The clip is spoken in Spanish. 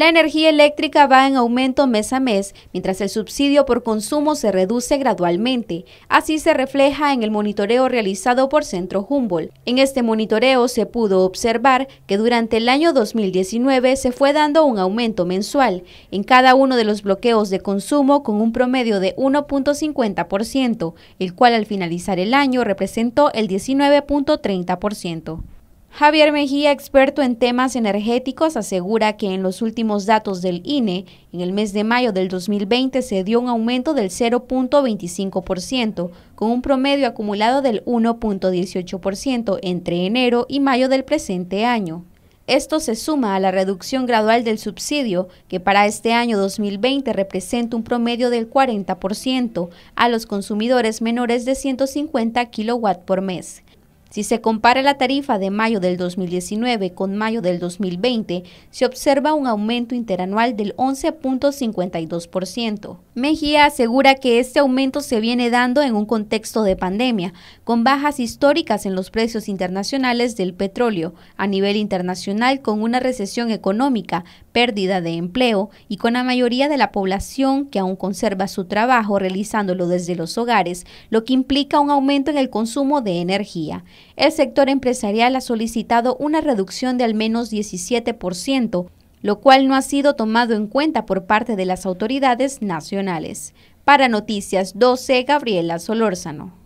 La energía eléctrica va en aumento mes a mes, mientras el subsidio por consumo se reduce gradualmente. Así se refleja en el monitoreo realizado por Centro Humboldt. En este monitoreo se pudo observar que durante el año 2019 se fue dando un aumento mensual en cada uno de los bloqueos de consumo con un promedio de 1.50%, el cual al finalizar el año representó el 19.30%. Javier Mejía, experto en temas energéticos, asegura que en los últimos datos del INE, en el mes de mayo del 2020 se dio un aumento del 0.25%, con un promedio acumulado del 1.18% entre enero y mayo del presente año. Esto se suma a la reducción gradual del subsidio, que para este año 2020 representa un promedio del 40% a los consumidores menores de 150 kW por mes. Si se compara la tarifa de mayo del 2019 con mayo del 2020, se observa un aumento interanual del 11.52%. Mejía asegura que este aumento se viene dando en un contexto de pandemia, con bajas históricas en los precios internacionales del petróleo, a nivel internacional con una recesión económica, pérdida de empleo y con la mayoría de la población que aún conserva su trabajo realizándolo desde los hogares, lo que implica un aumento en el consumo de energía el sector empresarial ha solicitado una reducción de al menos 17%, lo cual no ha sido tomado en cuenta por parte de las autoridades nacionales. Para Noticias 12, Gabriela Solórzano.